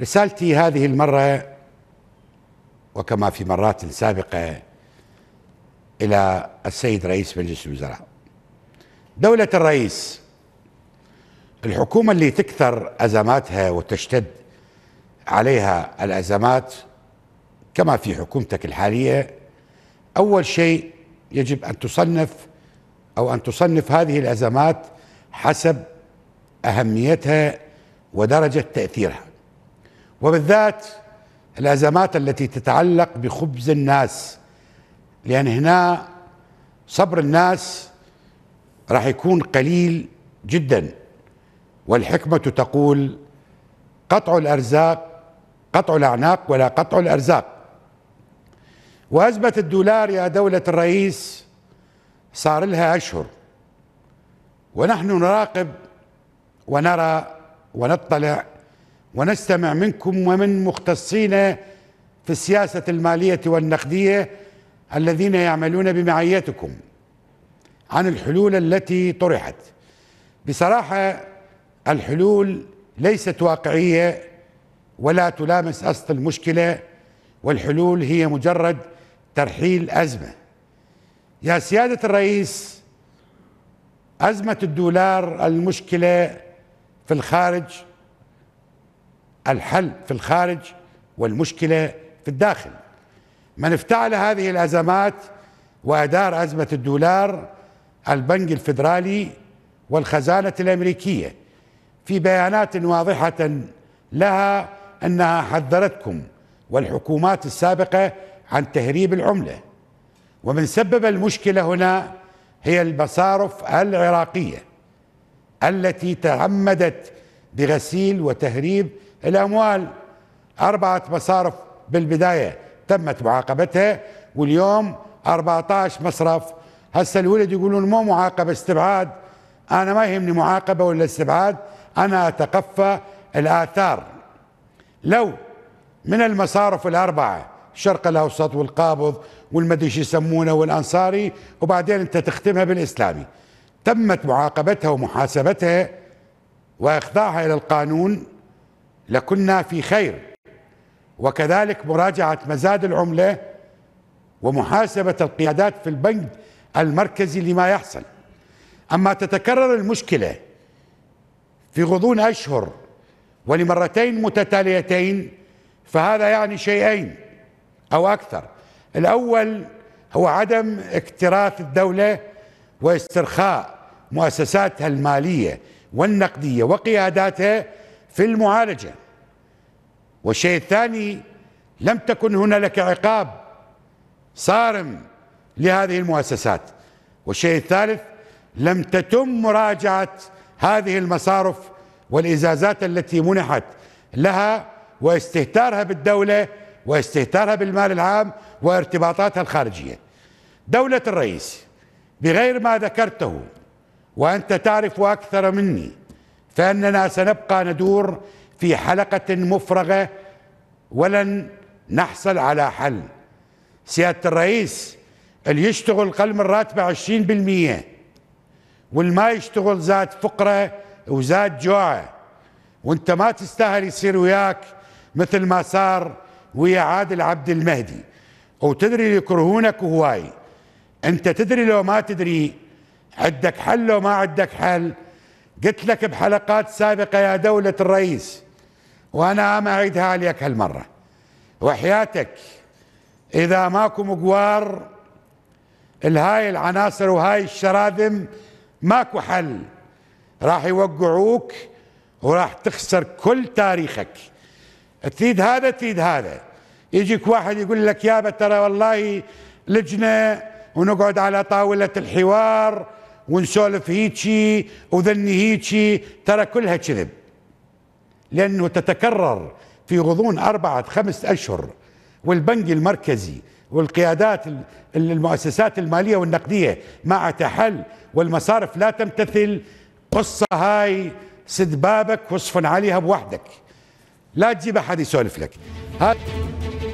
رسالتي هذه المرة وكما في مرات سابقة إلى السيد رئيس مجلس الوزراء دولة الرئيس الحكومة اللي تكثر أزماتها وتشتد عليها الأزمات كما في حكومتك الحالية أول شيء يجب أن تصنف أو أن تصنف هذه الأزمات حسب أهميتها ودرجة تأثيرها وبالذات الأزمات التي تتعلق بخبز الناس لأن هنا صبر الناس راح يكون قليل جدا والحكمة تقول قطع الأرزاق قطع الأعناق ولا قطع الأرزاق وأزمة الدولار يا دولة الرئيس صار لها أشهر ونحن نراقب ونرى ونطلع ونستمع منكم ومن مختصين في السياسة المالية والنقدية الذين يعملون بمعيتكم عن الحلول التي طرحت بصراحة الحلول ليست واقعية ولا تلامس أصل المشكلة والحلول هي مجرد ترحيل أزمة يا سيادة الرئيس أزمة الدولار المشكلة في الخارج الحل في الخارج والمشكلة في الداخل من افتعل هذه الأزمات وأدار أزمة الدولار البنك الفدرالي والخزانة الأمريكية في بيانات واضحة لها أنها حذرتكم والحكومات السابقة عن تهريب العملة ومن سبب المشكلة هنا هي المصارف العراقية التي تعمدت بغسيل وتهريب الأموال أربعة مصارف بالبداية تمت معاقبتها واليوم 14 مصرف هسه الولد يقولون مو معاقبة استبعاد أنا ما يهمني معاقبة ولا استبعاد أنا أتقفى الآثار لو من المصارف الأربعة الشرق الأوسط والقابض والمدري يسمونه والأنصاري وبعدين أنت تختمها بالإسلامي تمت معاقبتها ومحاسبتها وإخضاعها إلى القانون لكنا في خير وكذلك مراجعة مزاد العملة ومحاسبة القيادات في البنك المركزي لما يحصل أما تتكرر المشكلة في غضون أشهر ولمرتين متتاليتين فهذا يعني شيئين أو أكثر الأول هو عدم اكتراث الدولة واسترخاء مؤسساتها المالية والنقدية وقياداتها في المعالجة والشيء الثاني لم تكن هنالك عقاب صارم لهذه المؤسسات والشيء الثالث لم تتم مراجعة هذه المصارف والإزازات التي منحت لها واستهتارها بالدولة واستهتارها بالمال العام وارتباطاتها الخارجية دولة الرئيس بغير ما ذكرته وأنت تعرف أكثر مني فاننا سنبقى ندور في حلقه مفرغه ولن نحصل على حل سياده الرئيس اللي يشتغل قل من راتبه 20% ما يشتغل زاد فقره وزاد جوع وانت ما تستاهل يصير وياك مثل ما صار ويا عادل عبد المهدي وتدري يكرهونك هواي انت تدري لو ما تدري عندك حل لو ما عندك حل قلت لك بحلقات سابقة يا دولة الرئيس وأنا ما أعيدها عليك هالمرة وحياتك إذا ماكو مقوار الهاي العناصر وهاي الشراذم ماكو حل راح يوقعوك وراح تخسر كل تاريخك تريد هذا تريد هذا يجيك واحد يقول لك يابا ترى والله لجنة ونقعد على طاولة الحوار ونسولف هيجي وذني هيجي ترى كلها كذب لأنه تتكرر في غضون أربعة خمس أشهر والبنك المركزي والقيادات المؤسسات المالية والنقدية ما تحل والمصارف لا تمتثل قصة هاي سد بابك واصفن عليها بوحدك لا تجيب أحد يسولف لك